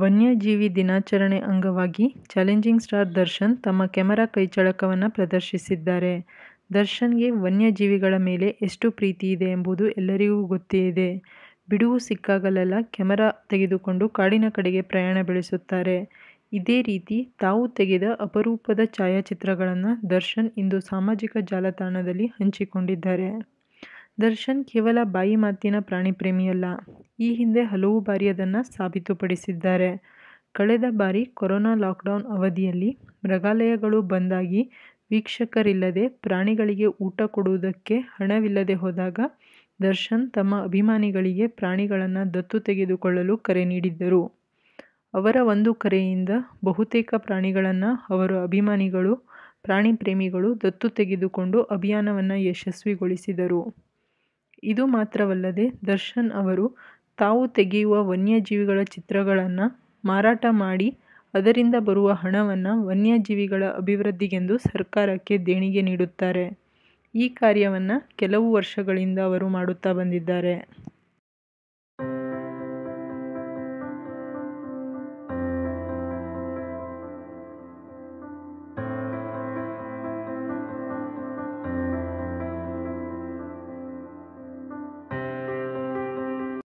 ವನ್ಯಜೀವಿ ದಿನಾಚರಣೆ ಅಂಗವಾಗಿ ಚಾಲೆಂಜಿಂಗ್ ಸ್ಟಾರ್ ದರ್ಶನ್ ತಮ್ಮ ಕ್ಯಾಮರಾ ಕೈಚಳಕವನ್ನು ಪ್ರದರ್ಶಿಸಿದ್ದಾರೆ. ದರ್ಶನ್ಗೆ ವನ್ಯಜೀವಿಗಳ ಮೇಲೆ ಎಷ್ಟು ಪ್ರೀತಿ ಇದೆ ಎಂಬುದು ಎಲ್ಲರಿಗೂ ಗೊತ್ತೇ ಇದೆ. ಬಿಡುವು ಸಿಕ್ಕಾಗಲೆಲ್ಲ ಕ್ಯಾಮರಾ ತೆಗೆದುಕೊಂಡು ಕಾಡಿನ ಕಡೆಗೆ ಪ್ರಯಾಣ ಬೆಳೆಸುತ್ತಾರೆ. ಇದೇ ರೀತಿ ತಾವು ತೆಗೆದ ಅಪರೂಪದ ಛಾಯಾಚಿತ್ರಗಳನ್ನು ದರ್ಶನ್ ಇಂದು ಸಾಮಾಜಿಕ ಜಾಲತಾಣದಲ್ಲಿ ಹಂಚಿಕೊಂಡಿದ್ದಾರೆ. ದರ್ಶನ್ ಕೇವಲ ಬಾಯಿ ಮಾತಿನ ಪ್ರಾಣಿ ಪ್ರೇಮಿಯಲ್ಲ ಈ ಹಿಂದೆ ಹಲವು ಬಾರಿ ಅದನ್ನು ಸಾಬೀತುಪಡಿಸಿದ್ದಾರೆ ಕಳೆದ ಬಾರಿ ಕೊರೋನಾ ಲಾಕ್ಡೌನ್ ಅವಧಿಯಲ್ಲಿ ಮೃಗಾಲಯಗಳು ಬಂದಾಗಿ ವೀಕ್ಷಕರಿಲ್ಲದೆ ಪ್ರಾಣಿಗಳಿಗೆ ಊಟ ಕೊಡುವುದಕ್ಕೆ ಹಣವಿಲ್ಲದೆ ಹೋದಾಗ ದರ್ಶನ್ ತಮ್ಮ ಅಭಿಮಾನಿಗಳಿಗೆ ಪ್ರಾಣಿಗಳನ್ನು ದತ್ತು ತೆಗೆದುಕೊಳ್ಳಲು ಕರೆ ನೀಡಿದ್ದರು ಅವರ ಒಂದು ಕರೆಯಿಂದ ಬಹುತೇಕ ಪ್ರಾಣಿಗಳನ್ನು ಅವರ ಅಭಿಮಾನಿಗಳು ಪ್ರಾಣಿ ಪ್ರೇಮಿಗಳು ದತ್ತು ತೆಗೆದುಕೊಂಡು ಅಭಿಯಾನವನ್ನು ಯಶಸ್ವಿಗೊಳಿಸಿದರು ಇದು ಮಾತ್ರವಲ್ಲದೆ ದರ್ಶನ್ ಅವರು ತಾವು ತೆಗೆಯುವ ವನ್ಯಜೀವಿಗಳ ಚಿತ್ರಗಳನ್ನು ಮಾರಾಟ ಮಾಡಿ ಅದರಿಂದ ಬರುವ ಹಣವನ್ನು ವನ್ಯಜೀವಿಗಳ ಅಭಿವೃದ್ಧಿಗೆಂದು ಸರ್ಕಾರಕ್ಕೆ ದೇಣಿಗೆ ನೀಡುತ್ತಾರೆ ಈ ಕಾರ್ಯವನ್ನು ಕೆಲವು ವರ್ಷಗಳಿಂದ ಅವರು ಮಾಡುತ್ತಾ ಬಂದಿದ್ದಾರೆ